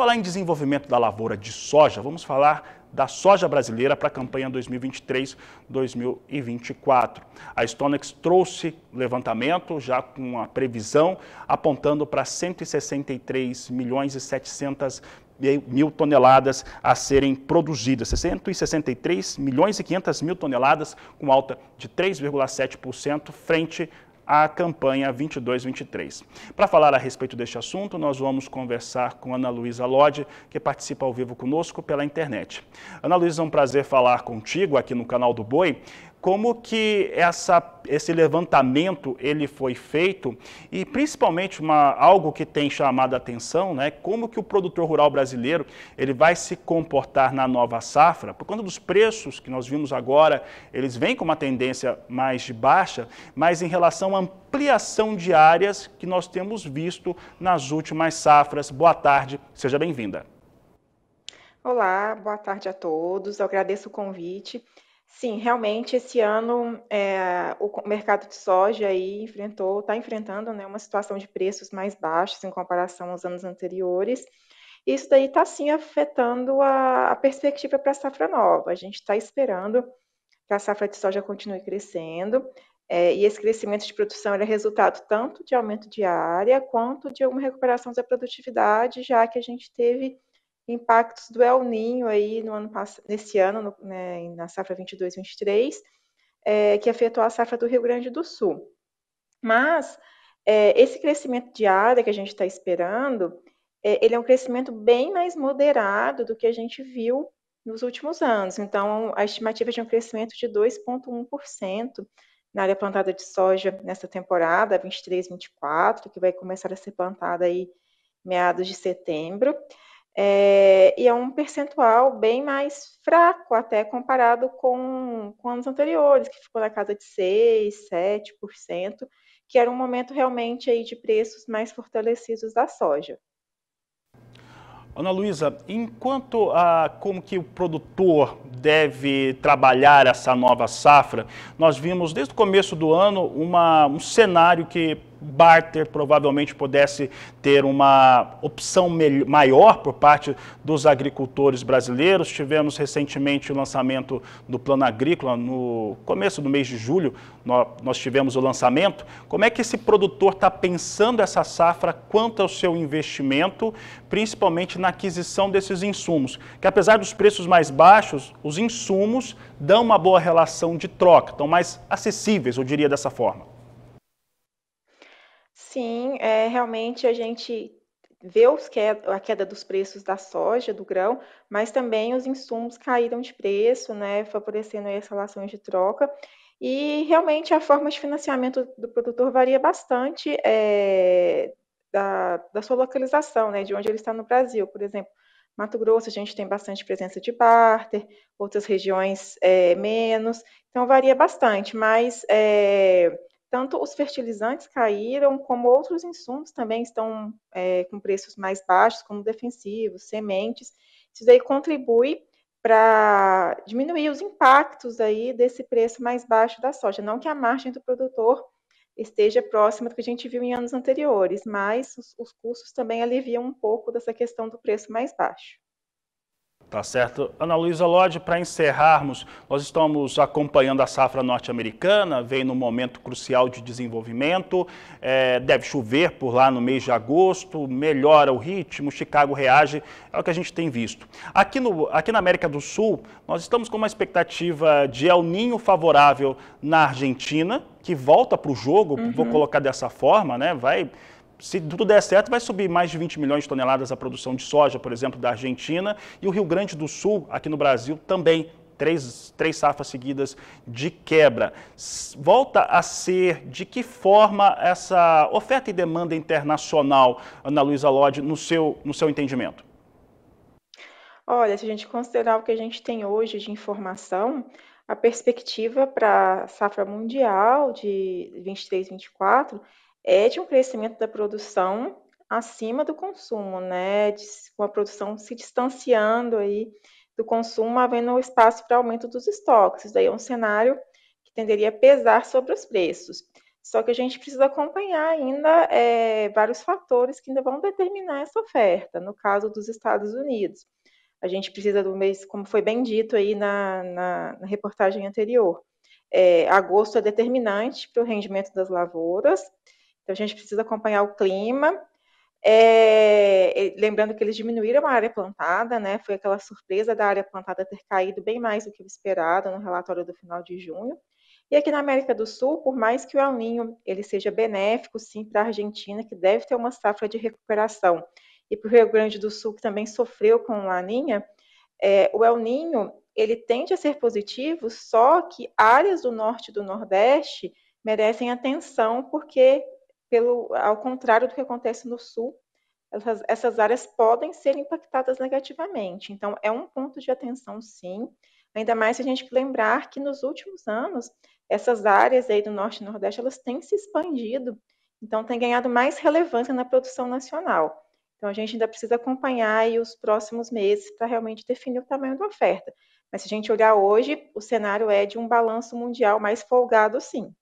Falar em desenvolvimento da lavoura de soja, vamos falar da soja brasileira para a campanha 2023-2024. A Stonex trouxe levantamento já com a previsão apontando para 163 milhões e 700 mil toneladas a serem produzidas, 163 milhões e 500 mil toneladas, com alta de 3,7% frente à campanha 22-23. Para falar a respeito deste assunto, nós vamos conversar com Ana Luísa Lodge, que participa ao vivo conosco pela internet. Ana Luísa, é um prazer falar contigo aqui no canal do Boi como que essa, esse levantamento ele foi feito e principalmente uma, algo que tem chamado a atenção, né, como que o produtor rural brasileiro ele vai se comportar na nova safra, por conta dos preços que nós vimos agora, eles vêm com uma tendência mais de baixa, mas em relação à ampliação de áreas que nós temos visto nas últimas safras. Boa tarde, seja bem-vinda. Olá, boa tarde a todos, eu agradeço o convite. Sim, realmente esse ano é, o mercado de soja aí enfrentou, está enfrentando né, uma situação de preços mais baixos em comparação aos anos anteriores. Isso daí está sim afetando a, a perspectiva para a safra nova. A gente está esperando que a safra de soja continue crescendo. É, e esse crescimento de produção é resultado tanto de aumento de área quanto de uma recuperação da produtividade, já que a gente teve impactos do El Ninho aí no ano, nesse ano, no, né, na safra 22-23, é, que afetou a safra do Rio Grande do Sul. Mas é, esse crescimento de área que a gente está esperando, é, ele é um crescimento bem mais moderado do que a gente viu nos últimos anos. Então, a estimativa é de um crescimento de 2,1% na área plantada de soja nessa temporada, 23, 24, que vai começar a ser plantada aí meados de setembro. É, e é um percentual bem mais fraco, até comparado com, com anos anteriores, que ficou na casa de 6, 7%, que era um momento realmente aí de preços mais fortalecidos da soja. Ana Luísa, enquanto a como que o produtor deve trabalhar essa nova safra, nós vimos desde o começo do ano uma, um cenário que barter provavelmente pudesse ter uma opção maior por parte dos agricultores brasileiros. Tivemos recentemente o lançamento do Plano Agrícola, no começo do mês de julho nós tivemos o lançamento. Como é que esse produtor está pensando essa safra quanto ao seu investimento, principalmente na aquisição desses insumos? Que apesar dos preços mais baixos, os insumos dão uma boa relação de troca, estão mais acessíveis, eu diria dessa forma. Sim, é, realmente a gente vê queda, a queda dos preços da soja, do grão, mas também os insumos caíram de preço, né, favorecendo as relações de troca. E realmente a forma de financiamento do produtor varia bastante é, da, da, sua localização, né, de onde ele está no Brasil. Por exemplo, Mato Grosso a gente tem bastante presença de barter, outras regiões é, menos, então varia bastante, mas é, tanto os fertilizantes caíram, como outros insumos também estão é, com preços mais baixos, como defensivos, sementes. Isso aí contribui para diminuir os impactos aí desse preço mais baixo da soja. Não que a margem do produtor esteja próxima do que a gente viu em anos anteriores, mas os, os custos também aliviam um pouco dessa questão do preço mais baixo. Tá certo. Ana Luísa Lodge, para encerrarmos, nós estamos acompanhando a safra norte-americana, vem num momento crucial de desenvolvimento, é, deve chover por lá no mês de agosto, melhora o ritmo, Chicago reage, é o que a gente tem visto. Aqui, no, aqui na América do Sul, nós estamos com uma expectativa de El Ninho favorável na Argentina, que volta para o jogo, uhum. vou colocar dessa forma, né? Vai se tudo der certo, vai subir mais de 20 milhões de toneladas a produção de soja, por exemplo, da Argentina. E o Rio Grande do Sul, aqui no Brasil, também três, três safas seguidas de quebra. Volta a ser de que forma essa oferta e demanda internacional, Ana Luísa Lodi no seu, no seu entendimento? Olha, se a gente considerar o que a gente tem hoje de informação, a perspectiva para a safra mundial de 23, 24 é de um crescimento da produção acima do consumo, né? De, com a produção se distanciando aí do consumo, havendo espaço para aumento dos estoques. Isso daí é um cenário que tenderia a pesar sobre os preços. Só que a gente precisa acompanhar ainda é, vários fatores que ainda vão determinar essa oferta. No caso dos Estados Unidos, a gente precisa do mês, como foi bem dito aí na, na, na reportagem anterior. É, agosto é determinante para o rendimento das lavouras, então, a gente precisa acompanhar o clima. É, lembrando que eles diminuíram a área plantada, né? Foi aquela surpresa da área plantada ter caído bem mais do que o esperado no relatório do final de junho. E aqui na América do Sul, por mais que o El Ninho ele seja benéfico, sim, para a Argentina, que deve ter uma safra de recuperação, e para o Rio Grande do Sul, que também sofreu com Laninha, é, o El Ninho ele tende a ser positivo, só que áreas do norte e do nordeste merecem atenção, porque pelo, ao contrário do que acontece no sul, essas, essas áreas podem ser impactadas negativamente. Então, é um ponto de atenção, sim. Ainda mais se a gente lembrar que nos últimos anos, essas áreas aí do Norte e Nordeste, elas têm se expandido, então têm ganhado mais relevância na produção nacional. Então, a gente ainda precisa acompanhar aí os próximos meses para realmente definir o tamanho da oferta. Mas se a gente olhar hoje, o cenário é de um balanço mundial mais folgado, sim.